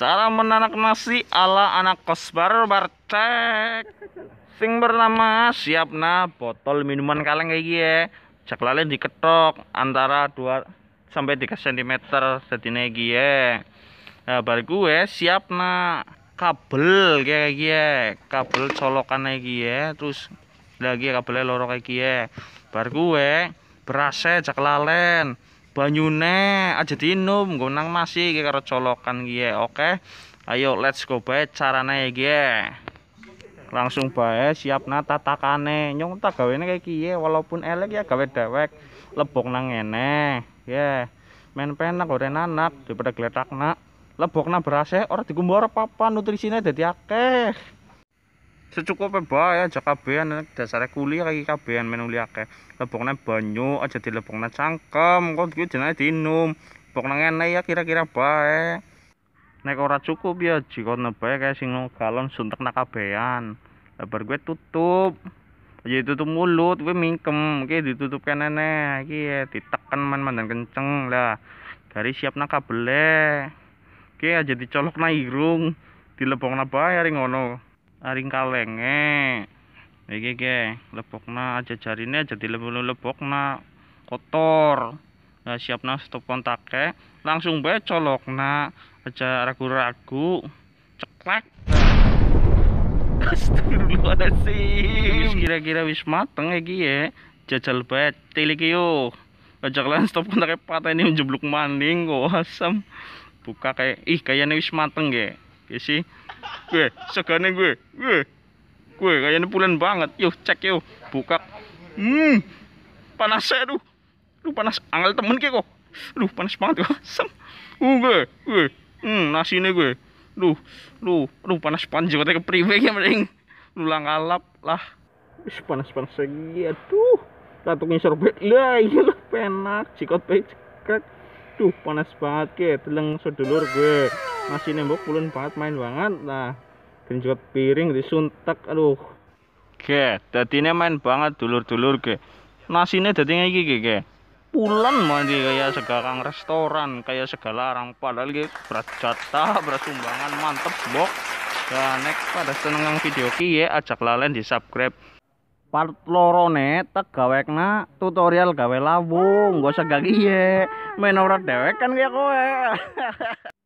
Cara menanak nasi ala anak kos kosbar barcek. Sing bernama siapna botol minuman kaleng kayak gini ya. Cak diketok antara 2 sampai 3 cm sedine ini ya. Nah, bar gue siapna kabel kayak gini ya. kabel colokan kayak gini, ya. Terus lagi kabelnya lorok kayak gini ya. Bar gue berasnya cak lalen banyune aja diinum nggo masih kira colokan gie, oke ayo let's go bae carane gie, langsung bae siap na tatakane nyong tak gawene kayak gie, walaupun elek ya gawe dewek lebok nang ene, ya main men penak goren anak daripada gletak nak lebok nang berase orang dikumbara papa nutrisinya jadi akeh secukupnya bae aja kabean dasarnya kuliah kaki main kuliah kayak lebongnya banyu aja di lebongnya cangkem kok gue jenai diinum lebongnya ngene ya kira-kira bae nek ora cukup ya jika bae kayak sing galon suntek na kabean lebar gue tutup aja ya, ditutup mulut gue mingkem oke ditutup kan nenek iya ditekan man mandan kenceng lah dari siap na kabele oke aja dicolok na irung lebongnya baik bae ngono aring kalenge iki ge lepokna aja jarine aja lebok lepokna kotor nah siapna stop kontake langsung bae colokna aja ragu-ragu ceklek Astagfirullahaladzim kira-kira wis mateng iki ya jajal bae tilik yo aja kalian stop kontake ini njebluk maning kok asem buka kayak ih kayaknya wis mateng ge ya. ya sih gue segane gue gue gue kayaknya pulen banget yuk cek yuk buka hmm panas ya eh, tuh lu panas angel temen kek kok lu panas banget kok sem uh gue gue hmm nasi ini gue lu lu lu panas panjangnya ke priwe ya mending lu langalap lah Ih, panas-panas lagi aduh katuknya sorbet lah iyalah penak cikot pecek tuh panas banget ke teleng sedulur gue masih nembok pulun banget main banget nah genjot piring disuntek aduh oke tadinya main banget dulur-dulur ke. nasine dadine kayak gini ke. pulan mandi kayak segarang restoran kayak segala orang padahal gitu beras jatah mantep bok Nah ya, next pada seneng video ki ya ajak lalain di subscribe part lorone tek gawekna tutorial gawe lawung gak usah gak iye main dewek kan ya kowe